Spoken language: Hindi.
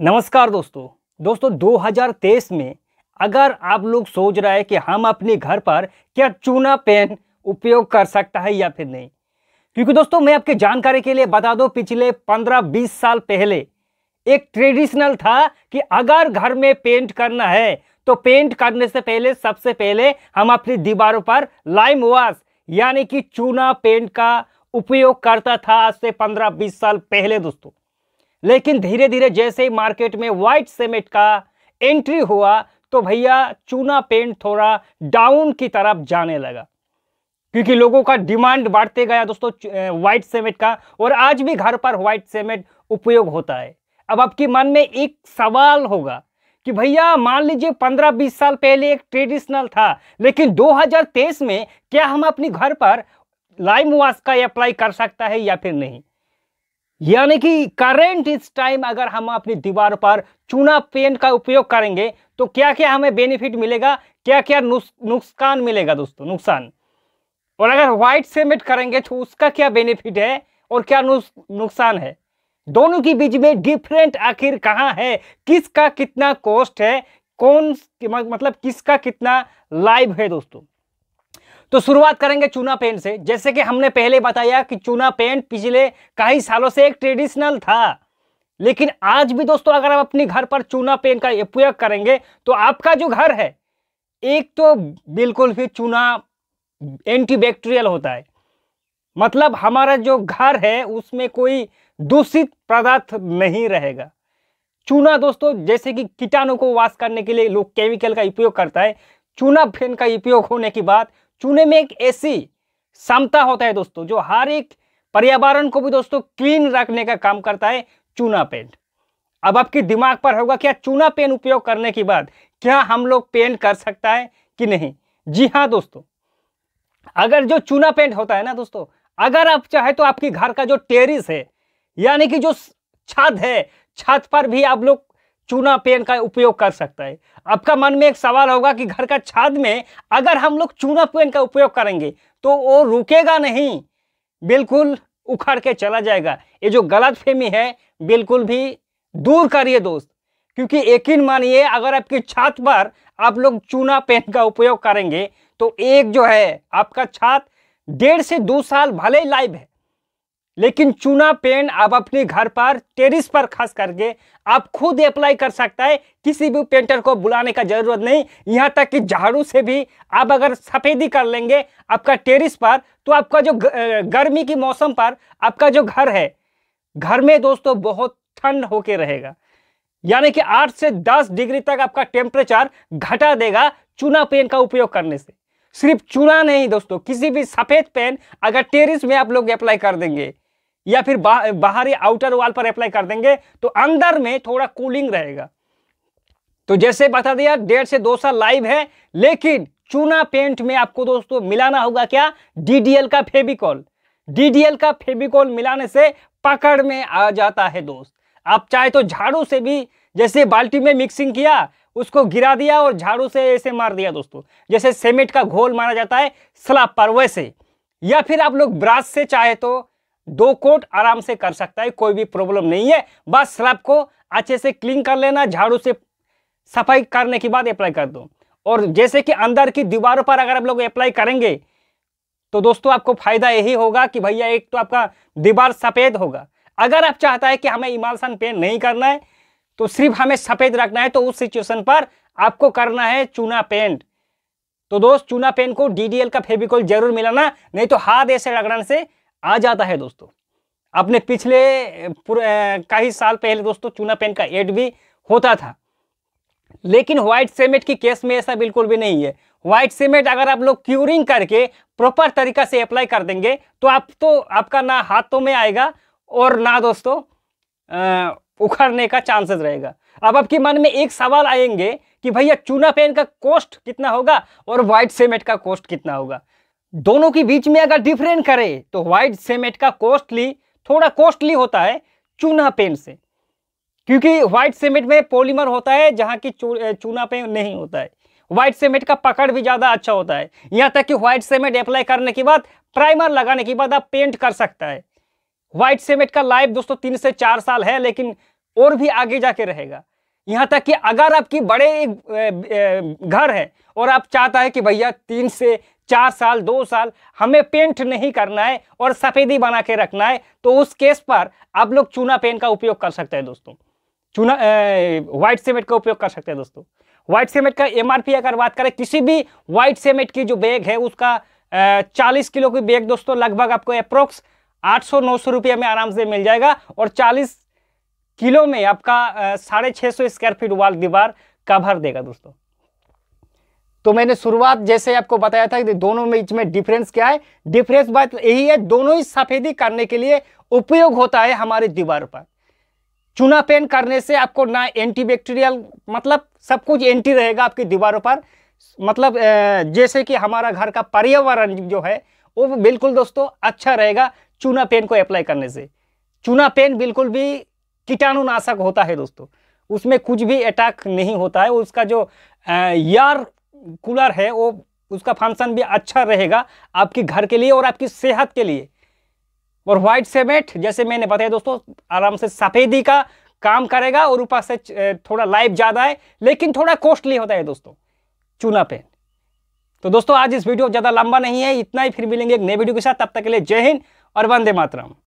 नमस्कार दोस्तों दोस्तों 2023 में अगर आप लोग सोच रहे हैं कि हम अपने घर पर क्या चूना पेन उपयोग कर सकता है या फिर नहीं क्योंकि दोस्तों मैं आपके जानकारी के लिए बता दूं पिछले 15-20 साल पहले एक ट्रेडिशनल था कि अगर घर में पेंट करना है तो पेंट करने से पहले सबसे पहले हम अपनी दीवारों पर लाइम वाश यानी कि चूना पेंट का उपयोग करता था आज से पंद्रह बीस साल पहले दोस्तों लेकिन धीरे धीरे जैसे ही मार्केट में व्हाइट सीमेंट का एंट्री हुआ तो भैया चूना पेंट थोड़ा डाउन की तरफ जाने लगा क्योंकि लोगों का डिमांड बढ़ते गया दोस्तों व्हाइट सीमेंट का और आज भी घर पर व्हाइट सीमेंट उपयोग होता है अब आपके मन में एक सवाल होगा कि भैया मान लीजिए 15-20 साल पहले एक ट्रेडिशनल था लेकिन 2023 में क्या हम अपने घर पर लाइम वाश का अप्लाई कर सकता है या फिर नहीं यानी कि करेंट इस टाइम अगर हम अपनी दीवार पर चूना पेंट का उपयोग करेंगे तो क्या क्या हमें बेनिफिट मिलेगा क्या क्या नुकसान मिलेगा दोस्तों नुकसान और अगर व्हाइट सीमेंट करेंगे तो उसका क्या बेनिफिट है और क्या नुकसान है दोनों के बीच में डिफरेंट आखिर कहाँ है किसका कितना कॉस्ट है कौन मतलब किसका कितना लाइव है दोस्तों तो शुरुआत करेंगे चूना पेंट से जैसे कि हमने पहले बताया कि चूना पेंट पिछले कई सालों से एक ट्रेडिशनल था लेकिन आज भी दोस्तों अगर आप अपने घर पर चूना पेंट का उपयोग करेंगे तो आपका जो घर है एक तो बिल्कुल भी चूना एंटीबैक्टीरियल होता है मतलब हमारा जो घर है उसमें कोई दूषित पदार्थ नहीं रहेगा चूना दोस्तों जैसे कि कीटाणु को वाश करने के लिए लोग केमिकल का उपयोग करता है चूना फेन का उपयोग होने के बाद चूने में एक ऐसी क्षमता होता है दोस्तों जो हर एक पर्यावरण को भी दोस्तों क्लीन रखने का काम करता है चूना पेंट अब आपके दिमाग पर होगा क्या चूना पेन उपयोग करने के बाद क्या हम लोग पेंट कर सकता है कि नहीं जी हाँ दोस्तों अगर जो चूना पेंट होता है ना दोस्तों अगर आप चाहे तो आपके घर का जो टेरिस है यानी कि जो छत है छत पर भी आप लोग चूना पेन का उपयोग कर सकता है आपका मन में एक सवाल होगा कि घर का छाद में अगर हम लोग चूना पेन का उपयोग करेंगे तो वो रुकेगा नहीं बिल्कुल उखड़ के चला जाएगा ये जो गलत फहमी है बिल्कुल भी दूर करिए दोस्त क्योंकि यकीन मानिए अगर आपकी छात पर आप लोग चूना पेन का उपयोग करेंगे तो एक जो है आपका छात डेढ़ से दो साल भले ही लाइव है लेकिन चूना पेन आप अपने घर पर टेरिस पर खास करके आप खुद अप्लाई कर सकता है किसी भी पेंटर को बुलाने का जरूरत नहीं यहाँ तक कि झाड़ू से भी आप अगर सफ़ेदी कर लेंगे आपका टेरिस पर तो आपका जो गर्मी की मौसम पर आपका जो घर है घर में दोस्तों बहुत ठंड होके रहेगा यानी कि आठ से दस डिग्री तक आपका टेम्परेचर घटा देगा चूना पेन का उपयोग करने से सिर्फ चूना नहीं दोस्तों किसी भी सफ़ेद पेन अगर टेरिस में आप लोग अप्लाई कर देंगे या फिर बा, बाहरी आउटर वाल पर अप्लाई कर देंगे तो अंदर में थोड़ा कूलिंग रहेगा तो जैसे बता दिया डेढ़ से दो साल लाइव है लेकिन चूना पेंट में आपको दोस्तों मिलाना होगा क्या डीडीएल का फेबिकॉल डीडीएल का फेबिकॉल मिलाने से पकड़ में आ जाता है दोस्त आप चाहे तो झाड़ू से भी जैसे बाल्टी में मिक्सिंग किया उसको गिरा दिया और झाड़ू से ऐसे मार दिया दोस्तों जैसे सीमेंट का घोल मारा जाता है स्लाब पर वैसे या फिर आप लोग ब्रश से चाहे तो दो कोट आराम से कर सकता है कोई भी प्रॉब्लम नहीं है बस स्लैब को अच्छे से क्लीन कर लेना झाड़ू से सफाई करने के बाद अप्लाई कर दो और जैसे कि अंदर की दीवारों पर अगर आप लोग अप्लाई करेंगे तो दोस्तों आपको फायदा यही होगा कि भैया एक तो आपका दीवार सफ़ेद होगा अगर आप चाहता है कि हमें इमालसन पेंट नहीं करना है तो सिर्फ हमें सफ़ेद रखना है तो उस सिचुएशन पर आपको करना है चूना पेंट तो दोस्त चूना पेंट को डीडीएल का फेविकोल जरूर मिलाना नहीं तो हाथ ऐसे रगड़ने से आ जाता है दोस्तों अपने पिछले कई साल पहले दोस्तों चूना पेन का एड भी होता था लेकिन व्हाइट सीमेंट की केस में ऐसा बिल्कुल भी नहीं है व्हाइट सीमेंट अगर आप लोग क्यूरिंग करके प्रॉपर तरीका से अप्लाई कर देंगे तो आप तो आपका ना हाथों तो में आएगा और ना दोस्तों आ, उखड़ने का चांसेस रहेगा अब आपके मन में एक सवाल आएंगे कि भैया चूना पेन का कॉस्ट कितना होगा और व्हाइट सीमेंट का कॉस्ट कितना होगा दोनों के बीच में अगर डिफरेंट करें तो व्हाइट सीमेंट का कॉस्टली थोड़ा कॉस्टली होता है चूना पेन से क्योंकि व्हाइट सीमेंट में पॉलीमर होता है जहाँ की चूना पेन नहीं होता है व्हाइट सीमेंट का पकड़ भी ज़्यादा अच्छा होता है यहाँ तक कि व्हाइट सीमेंट अप्लाई करने के बाद प्राइमर लगाने के बाद आप पेंट कर सकता है व्हाइट सीमेंट का लाइफ दोस्तों तीन से चार साल है लेकिन और भी आगे जाके रहेगा यहाँ तक कि अगर आपकी बड़े घर है और आप चाहता है कि भैया तीन से चार साल दो साल हमें पेंट नहीं करना है और सफ़ेदी बना के रखना है तो उस केस पर आप लोग चूना पेन का उपयोग कर सकते हैं दोस्तों चूना व्हाइट सीमेंट का उपयोग कर सकते हैं दोस्तों व्हाइट सीमेंट का एमआरपी अगर बात करें किसी भी व्हाइट सीमेंट की जो बैग है उसका चालीस किलो की बैग दोस्तों लगभग आपको अप्रोक्स आठ सौ नौ सौ रुपये में आराम से मिल जाएगा और चालीस किलो में आपका साढ़े छः सौ स्क्वायर फीट वाल दीवार कवर देगा दोस्तों तो मैंने शुरुआत जैसे आपको बताया था कि दोनों बीच में डिफरेंस क्या है डिफरेंस बात यही है दोनों ही सफेदी करने के लिए उपयोग होता है हमारे दीवार पर चूना पेन करने से आपको ना एंटीबैक्टीरियल मतलब सब कुछ एंटी रहेगा आपकी दीवारों पर मतलब जैसे कि हमारा घर का पर्यावरण जो है वो बिल्कुल दोस्तों अच्छा रहेगा चूना पेन को अप्लाई करने से चूना पेन बिल्कुल भी कीटाणुनाशक होता है दोस्तों उसमें कुछ भी अटैक नहीं होता है उसका जो यार कूलर है वो उसका फंक्शन भी अच्छा रहेगा आपके घर के लिए और आपकी सेहत के लिए और व्हाइट सेमेंट जैसे मैंने बताया दोस्तों आराम से सफ़ेदी का काम करेगा और ऊपर से थोड़ा लाइफ ज़्यादा है लेकिन थोड़ा कॉस्टली होता है दोस्तों चूना पेन तो दोस्तों आज इस वीडियो ज़्यादा लंबा नहीं है इतना ही फिर मिलेंगे एक नए वीडियो के साथ तब तक के लिए जय हिंद और वंदे मातरम